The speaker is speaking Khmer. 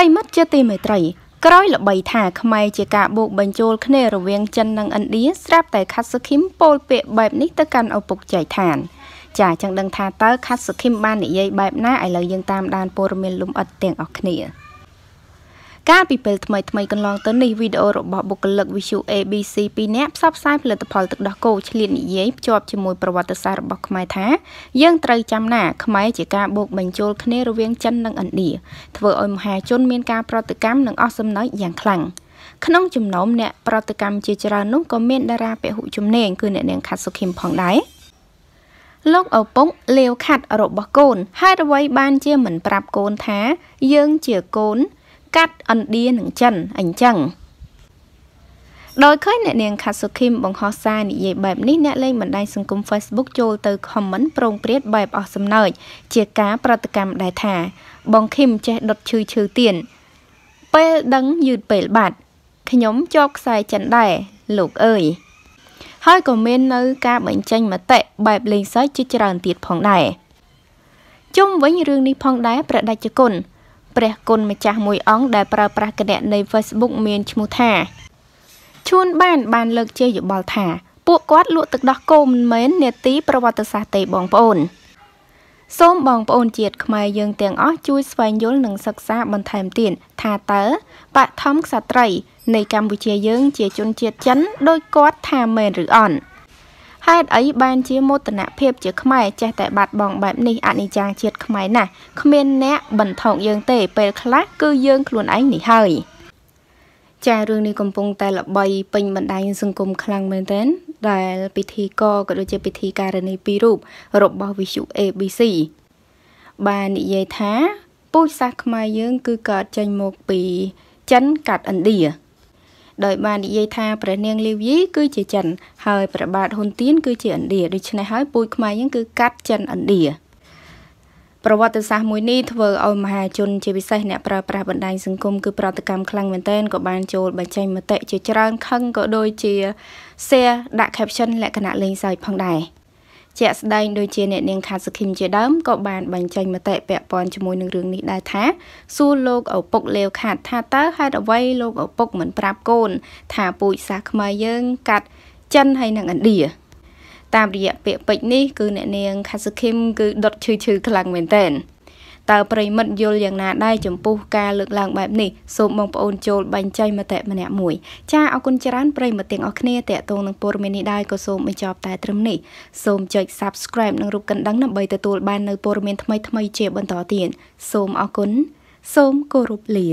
រិមិត្តជាទីមេត្រីក្រោយល្បីថាខ្មែរជាការបូកបញ្ចូលគ្នារវាងចិននិងឥណ្ឌាស្រាប់តែខាត់សុខីមពោលពាក្យបែបនេះទៅកាន់ឪពុកចៃឋានចាចឹងដឹងថាតើខាត់សុខីមបាននិយាយបែបណាឥឡូវយើងតាមដានព័ត៌មានលំអិតទាំងអស់គ្នា។កាលពីពេលថ្មីថ្មីកន្លងទៅនេះវីដេអូរបស់បុគ្គលិក Visu ABC ពីរនាក់ផ្សព្វផ្សាយផលិតផលទឹកដោះគោឆ្លៀតនិយាយភ្ជាប់ជាមួយប្រវត្តិសាស្ត្ររបស់ខ្មែរថាយើងត្រូវចាំណា ខ្មែរជាការបូកបញ្ចូលគ្នារវាងចិននិងឥណ្ឌាធ្វើឲ្យមហាជនមានការប្រតិកម្មនិងអស់សំណើចយ៉ាងខ្លាំងក្នុងចំណោមអ្នកប្រតិកម្មជាច្រើននោះក៏មានតារាពហុជំនាញគឺអ្នកនាងខាត់សុខឹមផងដែរលោកឪពុកលាវខាត់របស់កូនហើយអ្វីបានជាមិនប្រាប់កូនថាយើងជាកូនកាត់ឥណ្ឌានិងចិនអញ្ចឹងដោយឃើញអ្នកនាង Katsukim បង្ហោះសារនិយាយបែបនេះអ្នកលេងបណ្ដាញសង្គម Facebook ចូលទៅ comment ប្រងព្រាតបែបអស់សំណើចជាការប្រតិកម្មដែលថា បង Kim ចេះដុតឈឺឈឺទៀនពេលដឹងយឺតពេលបាត់ខ្ញុំជាប់ខ្សែចិនដែរលោកអើយហើយក៏មាននៅ ការបញ្ចេញមតិបែបលេងសើចជាច្រើនទៀតផងដែរជុំវិញរឿងនេះផងដែរព្រះដេចគុណព្រះគុណម្ចាស់មួយអង្គដែលប្រើប្រាស់គណនី Facebook មានឈ្មោះថាឈួនបាន បានលើកជាយោបល់ថា ពួកគាត់លក់ទឹកដោះគោមិនមែននេតិប្រវត្តិសាស្ត្រទេបងប្អូនសូមបងប្អូនជាតិខ្មែរយើងទាំងអស់ជួយស្វែងយល់និងសិក្សាបន្ថែមទៀតថាតើបឋមក្សត្រី នៃកម្ពុជាយើងជាជនជាតិចិនដោយគាត់ថាមែនឬអត់ហេតុអីបានជាមោទនភាពជា ខ្មែរចេះតែបាត់បង់បែបនេះអនិច្ចាជាតិខ្មែរណាស់គ្មានអ្នកបន្ថោកយើងទេពេលខ្លះគឺយើងខ្លួនឯងនេះហើយចារឿងនេះកំពុងតែល្បីពេញបណ្ដាញសង្គមខ្លាំងមែនទែនដែលពិធីករក៏ដូចជាពិធីការនីពីររូបរបស់វិទ្យុ ABC បាននិយាយថាពូជសាសន៍ខ្មែរយើង គឺកើតចេញមកពីចិនកាត់ឥណ្ឌាដោយបាននិយាយថាព្រះនាងលាវយីគឺជាចិន ហើយព្រះបាទហ៊ុនទៀនគឺជាឥណ្ឌាដូច្នេះហើយពូជខ្មែរយើងគឺកាត់ចិនឥណ្ឌាប្រវត្តិសាស្ត្រមួយនេះធ្វើឲ្យមហាជនជាពិសេសអ្នកប្រើប្រាស់បណ្ដាញសង្គមគឺប្រតិកម្មខ្លាំងមែនទែនក៏បានចូលបញ្ចេញមតិជាច្រើនខឹងក៏ដូចជា share ដាក់ caption លក្ខណៈលេងសើចផងដែរ។ជាក់ស្ដែងដូចជាអ្នកនាងខាត់សុខីមជាដើមក៏បានបញ្ចេញមតិពាក់ព័ន្ធជាមួយនឹងរឿងនេះដែរថាសួរលោកឪពុកលាវខាត់ថាតើហេតុអ្វីលោកឪពុកមិនប្រាប់កូន ថាពូជសាសខ្មែរយើង កាត់ចិនហើយនិងឥណ្ឌាតាមរយៈពាក្យពេចន៍នេះគឺអ្នកនាងខាសុខីមគឺដុតឈឺឈឺខ្លាំងមែនទែនតើប្រិមិត្តយល់យ៉ាងណាដែរចំពោះការលើកឡើងបែបនេះសូមបងប្អូនចូលបែងចែកមតិម្នាក់មួយចាអរគុណច្រើនប្រិមិត្តទាំងអស់គ្នាតេតងនឹងព័ត៌មាននេះដែរក៏សូមបញ្ចប់តែត្រឹមនេះសូមចុច Subscribe និងរូបកណ្ដឹងដើម្បីទទួលបាននៅព័ត៌មានថ្មីៗជាបន្តទៀតសូមអរគុណសូមគោរពលា